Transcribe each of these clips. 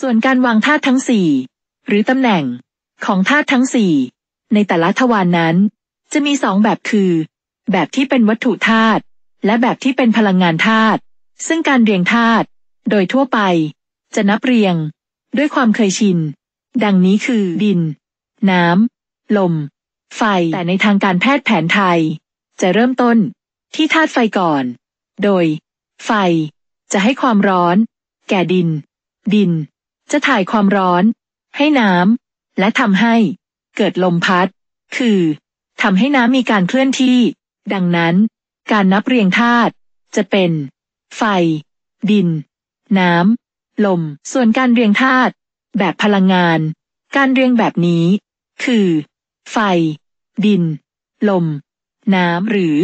ส่วนการวางธาตุทั้งสี่หรือตำแหน่ง ของธาตุทั้งสี่ในแต่ละทวารนนั้น จะมีสองแบบคือ แบบที่เป็นวัตถุธาตุและแบบที่เป็นพลังงานธาตุซึ่งการเรียงธาตุโดยทั่วไป จะนับเรียง ด้วยความเคยชิน ดังนี้คือดิน น้ำ ลม ไฟแต่ในทางการแพทย์แผนไทย จะเริ่มต้นที่ธาตุไฟก่อน โดยไฟจะให้ความร้อน แก่ดิน ดินจะถ่ายความร้อนให้น้ำและทำให้เกิดลมพัด คือทำให้น้ำมีการเคลื่อนที่ ดังนั้นการนับเรียงธาตุจะเป็น ไฟ ดิน น้ำลม ส่วนการเรียงธาตุแบบพลังงาน การเรียงแบบนี้ คือ ไฟ ดิน ลม น้ำหรือ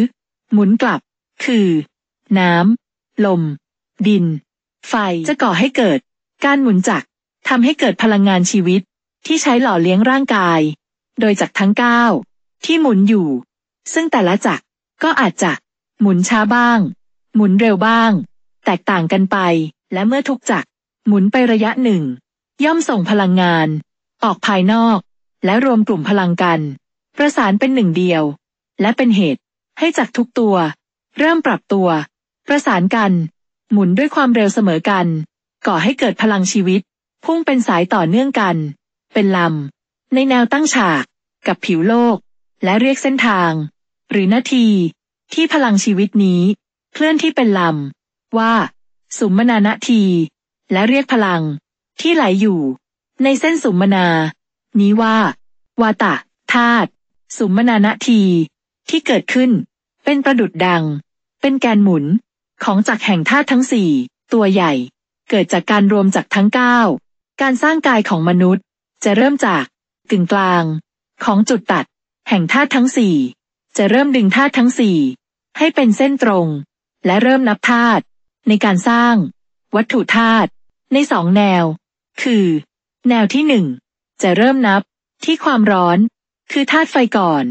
หมุนกลับ คือ น้ำลม ดิน ไฟจะก่อให้เกิด การหมุนจักทำให้เกิดพลังงานชีวิต ที่ใช้หล่อเลี้ยงร่างกาย โดยจักรทั้ง 9 ที่หมุนอยู่ ซึ่งแต่ละจักรก็อาจจะหมุนช้าบ้าง หมุนเร็วบ้าง แตกต่างกันไป และเมื่อทุกจักรหมุนไประยะหนึ่ง ย่อมส่งพลังงาน ออกภายนอก และรวมกลุ่มพลังกัน ประสานเป็นหนึ่งเดียว และเป็นเหตุให้จักรทุกตัว เริ่มปรับตัว ประสานกัน หมุนด้วยความเร็วเสมอกัน ก่อให้เกิดพลังชีวิตพุ่งเป็นสายต่อเนื่องกัน เป็นลำ ในแนวตั้งฉาก กับผิวโลก และเรียกเส้นทาง หรือนาที ที่พลังชีวิตนี้เคลื่อนที่เป็นลำ ว่า สุมนานาที และเรียกพลัง ที่ไหลอยู่ ในเส้นสุมนา นี้ว่าวาตะธาตุสุมนานาที ที่เกิดขึ้น เป็นประดุดดัง เป็นแกนหมุน ของจักรแห่งธาตุทั้งสี่ตัวใหญ่ เกิดจากการรวมจากทั้งเก้าการสร้างกายของมนุษย์ จะเริ่มจาก กึ่งกลาง ของจุดตัด แห่งธาตุทั้งสี่ จะเริ่มดึงธาตุทั้งสี่ให้เป็นเส้นตรง และเริ่มนับธาตุในการสร้างวัตถุธาตุในสองแนว คือ แนวที่หนึ่งจะเริ่มนับที่ความร้อนคือธาตุไฟก่อน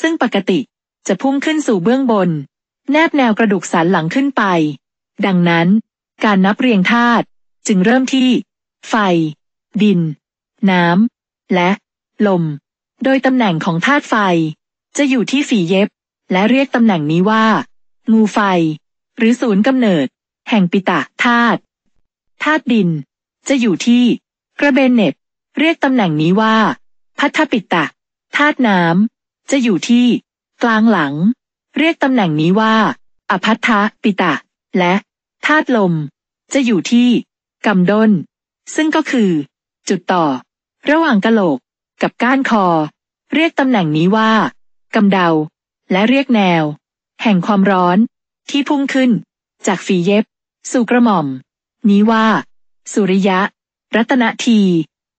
ซึ่งปกติจะพุ่งขึ้นสู่เบื้องบน แนบแนวกระดูกสันหลังขึ้นไป ดังนั้น การนับเรียงธาตุจึงเริ่มที่ไฟ ดิน น้ำ และลม โดยตำแหน่งของธาตุไฟ จะอยู่ที่ฝีเย็บ และเรียกตำแหน่งนี้ว่า งูไฟ หรือศูนย์กำเนิด แห่งปิตะธาตุ ธาตุดิน จะอยู่ที่ กระเบนเน็บเรียกตำแหน่งนี้ว่า พัทธปิตะธาตุน้ำ จะอยู่ที่ กลางหลัง เรียกตำแหน่งนี้ว่าอพัทธปิตะ และธาตุลม จะอยู่ที่กำด้นซึ่งก็คือ จุดต่อ ระหว่างกะโหลกกับก้านคอ เรียกตำแหน่งนี้ว่า กำเดา และเรียกแนว แห่งความร้อนที่พุ่งขึ้น จากฝีเย็บ สู่กระหม่อม นี้ว่า สุริยะ รัตนที